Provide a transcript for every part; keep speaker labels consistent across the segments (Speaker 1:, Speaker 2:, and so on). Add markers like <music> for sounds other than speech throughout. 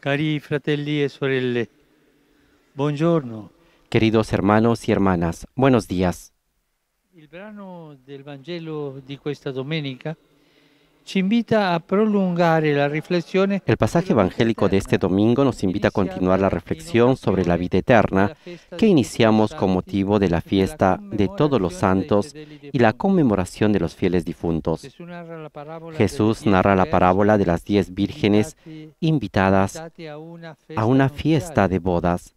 Speaker 1: Cari fratelli e sorelle, buongiorno.
Speaker 2: Queridos hermanos y hermanas, buenos días.
Speaker 1: El brano del Vangelo de esta domenica invita a prolongar la reflexión
Speaker 2: El pasaje evangélico de este domingo nos invita a continuar la reflexión sobre la vida eterna que iniciamos con motivo de la fiesta de todos los santos y la conmemoración de los fieles difuntos. Jesús narra la parábola de las diez vírgenes invitadas a una fiesta de bodas,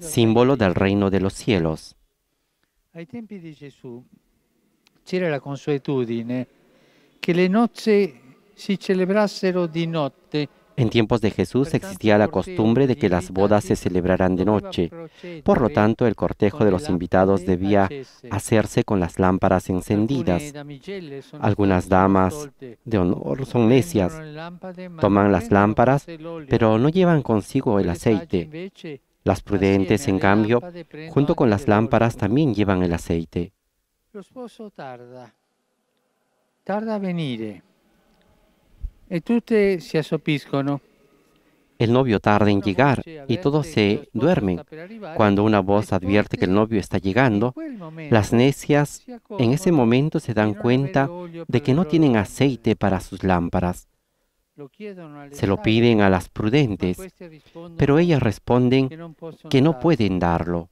Speaker 2: símbolo del reino de los cielos.
Speaker 1: la que si
Speaker 2: En tiempos de Jesús existía la costumbre de que las bodas se celebraran de noche. Por lo tanto, el cortejo de los invitados debía hacerse con las lámparas encendidas. Algunas damas de honor son necias. Toman las lámparas, pero no llevan consigo el aceite. Las prudentes, en cambio, junto con las lámparas también llevan el aceite
Speaker 1: tarda eh.
Speaker 2: El novio tarda en llegar y todos se duermen. Cuando una voz advierte que el novio está llegando, las necias en ese momento se dan cuenta de que no tienen aceite para sus lámparas. Se lo piden a las prudentes, pero ellas responden que no pueden darlo,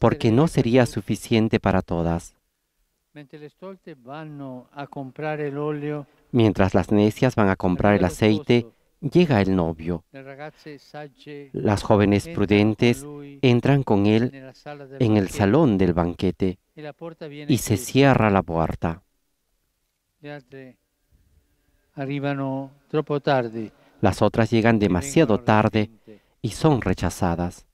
Speaker 2: porque no sería suficiente para todas. Mientras las necias van a comprar el aceite, llega el novio. Las jóvenes prudentes entran con él en el salón del banquete y se cierra la puerta. Las otras llegan demasiado tarde y son rechazadas.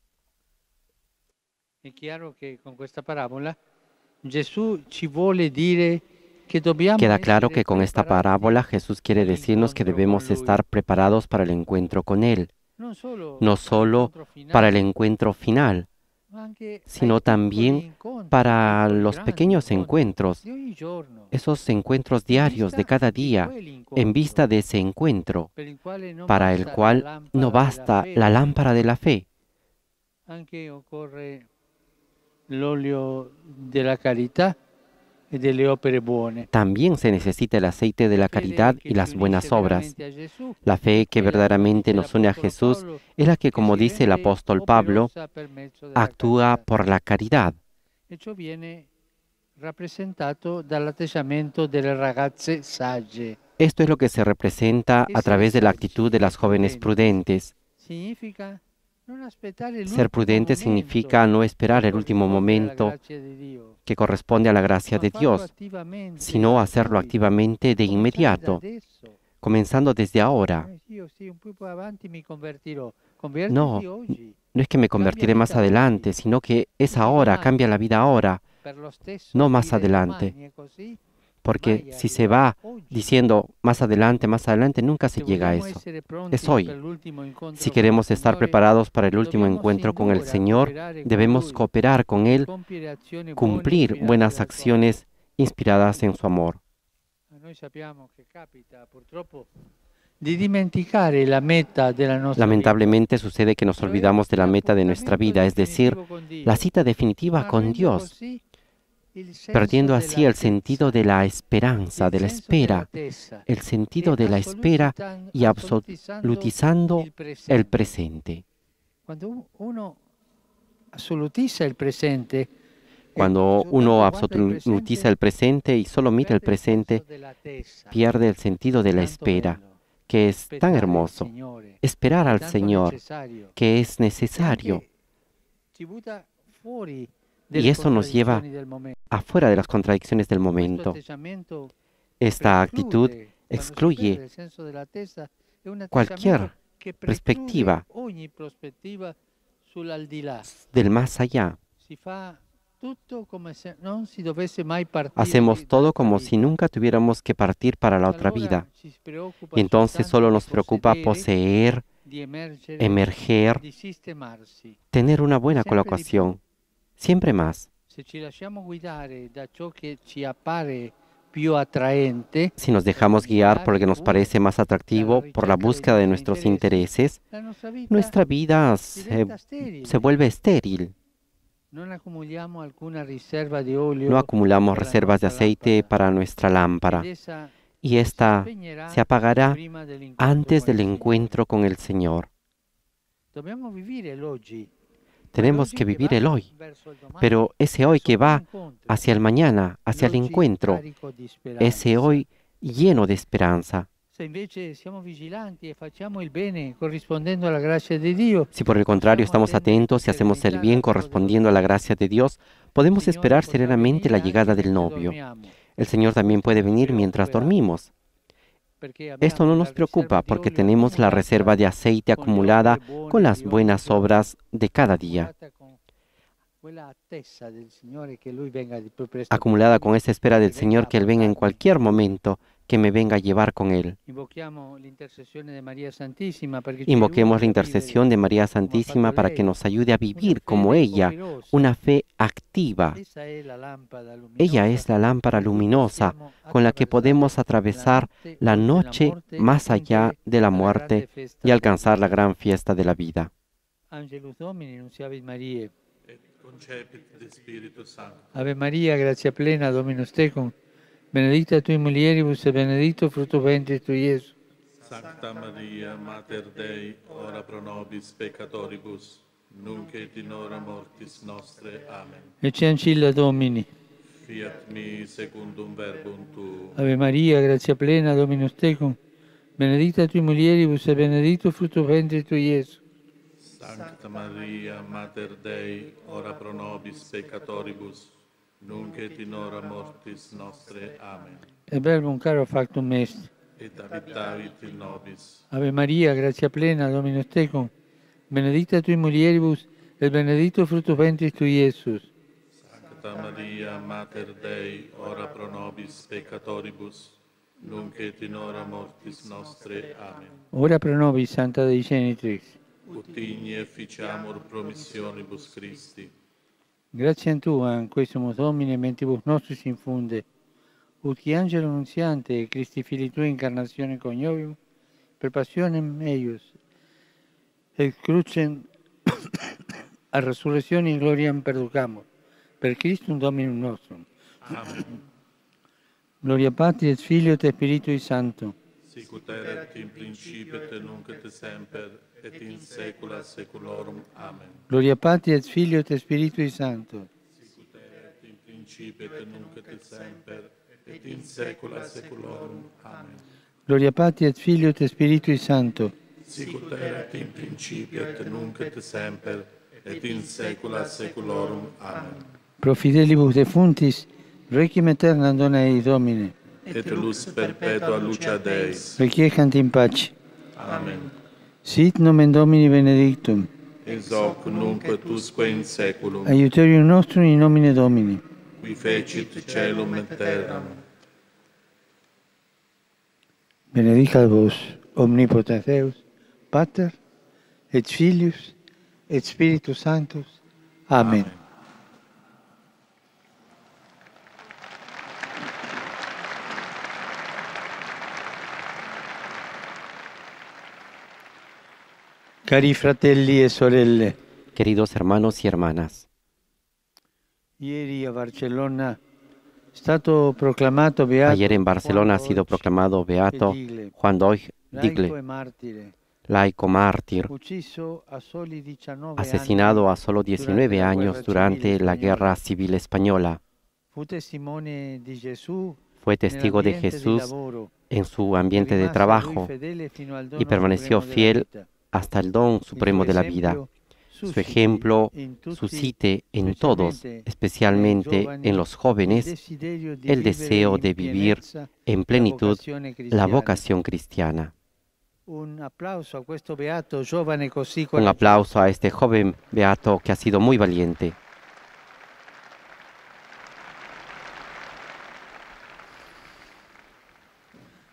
Speaker 2: Queda claro que con esta parábola Jesús quiere decirnos que debemos estar preparados para el encuentro con Él, no solo para el encuentro final, sino también para los pequeños encuentros, esos encuentros diarios de cada día, en vista de ese encuentro, para el cual no basta la lámpara de la fe
Speaker 1: de la
Speaker 2: También se necesita el aceite de la caridad y las buenas obras. La fe que verdaderamente nos une a Jesús es la que, como dice el apóstol Pablo, actúa por la caridad. Esto es lo que se representa a través de la actitud de las jóvenes prudentes.
Speaker 1: Ser prudente significa no esperar el último momento que
Speaker 2: corresponde a la gracia de Dios, sino hacerlo activamente de inmediato, comenzando desde ahora.
Speaker 1: Oh, no, no
Speaker 2: es que me convertiré más adelante, sino que es ahora, cambia la vida ahora, no más adelante. Porque si se va diciendo más adelante, más adelante, nunca se llega a eso. Es hoy. Si queremos estar preparados para el último encuentro con el Señor, debemos cooperar con Él, cumplir buenas acciones inspiradas en su amor. Lamentablemente sucede que nos olvidamos de la meta de nuestra vida, es decir, la cita definitiva ah, con Dios perdiendo así el sentido de la esperanza, de la espera, el sentido de la espera y absolutizando el presente.
Speaker 1: Cuando uno absolutiza el presente,
Speaker 2: cuando uno absolutiza el presente y solo mira el presente, pierde el sentido de la espera, que es tan hermoso. Esperar al Señor, que es necesario,
Speaker 1: y eso nos lleva afuera
Speaker 2: de las contradicciones del momento.
Speaker 1: Esta actitud excluye cualquier perspectiva
Speaker 2: del más allá. Hacemos todo como si nunca tuviéramos que partir para la otra vida. Y entonces solo nos preocupa poseer, emerger,
Speaker 1: tener una buena colocación
Speaker 2: siempre más. Eh, si nos dejamos guiar por lo que nos parece más atractivo, por la búsqueda de nuestros intereses,
Speaker 1: nuestra vida se,
Speaker 2: vuelve estéril.
Speaker 1: No acumulamos reservas de
Speaker 2: aceite para nuestra lámpara y esta se apagará antes del encuentro con el Señor.
Speaker 1: Tenemos que vivir el hoy, pero ese hoy que va
Speaker 2: hacia el mañana, hacia el encuentro, ese hoy lleno de esperanza. Si por el contrario estamos atentos y hacemos el bien correspondiendo a la gracia de Dios, podemos esperar serenamente la llegada del novio. El Señor también puede venir mientras dormimos. Esto no nos preocupa porque tenemos la reserva de aceite acumulada con las buenas obras de cada día. Acumulada con esa espera del Señor que Él venga en cualquier momento que me venga a llevar con Él.
Speaker 1: Invoquemos la intercesión de María Santísima
Speaker 2: para que nos ayude a vivir como ella, una fe activa. Ella es la lámpara luminosa con la que podemos atravesar la noche más allá de la muerte y alcanzar la gran fiesta de la vida.
Speaker 1: Ave María, gracia plena, Dominus tecum. benedicta tu in mulieribus e benedito frutto ventre tu, Gesù.
Speaker 3: Santa Maria, Mater Dei, ora pro nobis peccatoribus, nunc et in hora mortis nostre. Amen.
Speaker 1: E ci ancilla Domini.
Speaker 3: Fiat mi secundum verbum tu. Ave
Speaker 1: Maria, grazia plena, Dominus tecum, benedicta tu in mulieribus e benedito frutto ventre tu, Gesù.
Speaker 3: Santa Maria, Mater Dei, ora pro nobis peccatoribus, nunc et in hora mortis nostre. Amen.
Speaker 1: E verbum caro factum est.
Speaker 3: Et habitavit in nobis.
Speaker 1: Ave Maria, grazia plena, Dominus tecum, benedicta tui mulieribus, et benedictus fructus ventris tui, Iesus.
Speaker 3: Santa Maria, Mater Dei, ora pro nobis peccatoribus, nunc et in hora mortis nostre. Amen.
Speaker 1: Ora pro nobis, Santa Dei Genitrix.
Speaker 3: Utigni igne efficiamur promissionibus Christi.
Speaker 1: Grazie a Tu, eh, in questo Domine, mentibus nostris infunde, ut qui angelo nunziante, Christi fili Tui incarnazione coniovium, per passionem eius, et crucem <coughs> a resurrezione in gloriam perducamur, per Christum Dominum nostrum.
Speaker 3: Amen.
Speaker 1: Gloria Patri et Filio et Spiritui Sanctum,
Speaker 3: sicut erat in principio et nunc et semper, et in saecula saeculorum. Amen.
Speaker 1: Gloria Patri et Filio et Spiritui Sancto.
Speaker 3: Sicut in principio et nunc et semper, et in saecula saeculorum. Amen.
Speaker 1: Gloria Patri et Filio et Spiritui Sancto.
Speaker 3: Sicut in principio et nunc et semper, et in saecula saeculorum. Amen.
Speaker 1: Profidelibus defuntis, requiem aeternam dona ei Domine
Speaker 3: et lux perpetua lucea Deis.
Speaker 1: Requiescant in pace. Amen. Sit nomen Domini benedictum.
Speaker 3: Ex hoc nunc et usque in seculum. Aiuterium
Speaker 1: nostrum in nomine Domini.
Speaker 3: Qui fecit celum et terram.
Speaker 1: Benedicat vos, omnipotens Deus, Pater, et Filius, et Spiritus Sanctus. Amen. Amen.
Speaker 2: Cari fratelli e sorelle. Queridos hermanos y hermanas.
Speaker 1: Ayer en Barcelona
Speaker 2: ha sido proclamado beato e Juan Doig Digle, e laico mártir,
Speaker 1: asesinado a solo 19 años durante la Guerra
Speaker 2: Civil Española.
Speaker 1: Fue testigo de Jesús en su ambiente de trabajo y permaneció fiel hasta el don supremo de la vida. Su ejemplo suscite en todos,
Speaker 2: especialmente en los jóvenes, el deseo de vivir en plenitud la vocación cristiana.
Speaker 1: Un aplauso a este
Speaker 2: joven beato que ha sido muy valiente.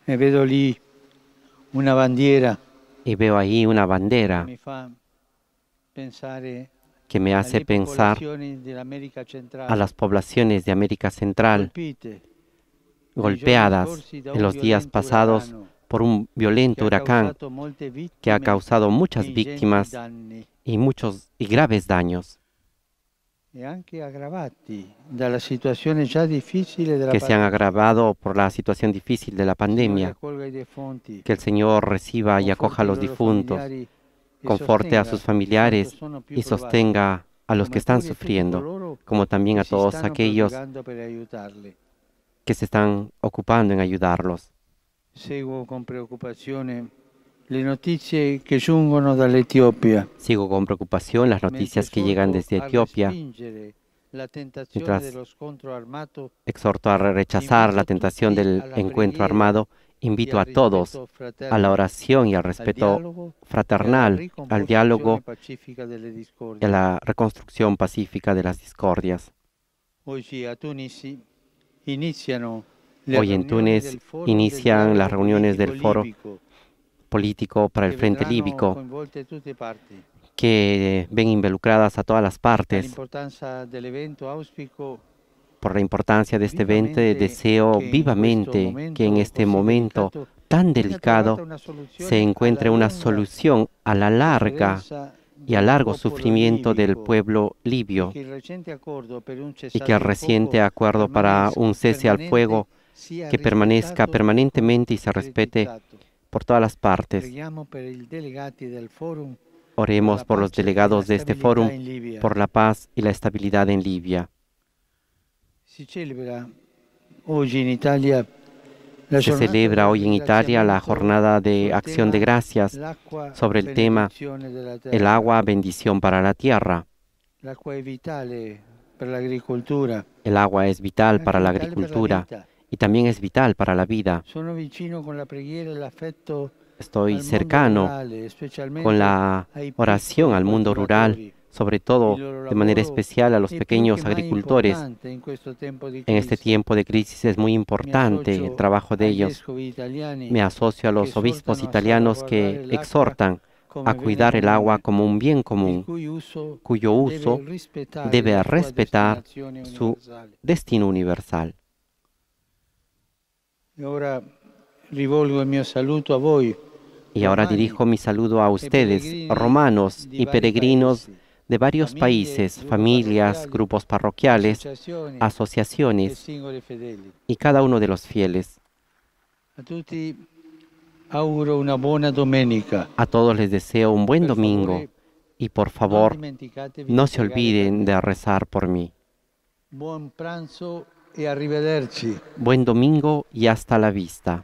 Speaker 2: Me veo allí una bandera y veo ahí una bandera
Speaker 1: eh, que me hace pensar a las
Speaker 2: poblaciones de América Central golpeadas en los días pasados por un violento huracán que ha causado muchas víctimas y muchos y graves daños
Speaker 1: que se han
Speaker 2: agravado por la situación difícil de la pandemia. Que el Señor reciba y acoja a los difuntos, e conforte a sus familiares y sostenga a los que están sufriendo, como también a todos aquellos que se están ocupando en ayudarlos.
Speaker 1: Sigo con preocupación
Speaker 2: Sigo con preocupación las noticias que llegan desde Etiopía Mientras exhorto a rechazar la tentación del encuentro armado, invito a todos a la oración y al respeto fraternal, al diálogo
Speaker 1: y a
Speaker 2: la reconstrucción pacífica de las discordias.
Speaker 1: Hoy en Túnez inician las reuniones del Foro
Speaker 2: político para el Frente Líbico, que ven involucradas a todas las partes. Por la importancia de este evento, deseo vivamente que en este momento este tan delicado se encuentre una solución a la larga y a largo sufrimiento del pueblo libio y
Speaker 1: que el reciente acuerdo para un cese al fuego que permanezca permanentemente y se respete
Speaker 2: por todas las partes. Oremos por los delegados de este foro, por la paz y la estabilidad en Libia.
Speaker 1: Se celebra hoy en Italia la jornada de acción de gracias sobre el tema el
Speaker 2: agua, bendición para la tierra. El agua es vital para la agricultura y también es vital para la vida. Estoy cercano
Speaker 1: con la
Speaker 2: oración al mundo rural, sobre todo de manera especial a los pequeños agricultores.
Speaker 1: En este tiempo de
Speaker 2: crisis es muy importante el trabajo de ellos.
Speaker 1: Me asocio
Speaker 2: a los obispos italianos que exhortan a cuidar el agua como un bien común, cuyo uso debe respetar su destino universal. Y ahora dirijo mi saludo a e ustedes, romanos y peregrinos de varios países, familias, grupos parroquiales, asociaciones y cada uno de los fieles. A todos les deseo un buen domingo y por favor no se olviden de rezar por mí. Buen domingo y hasta la vista.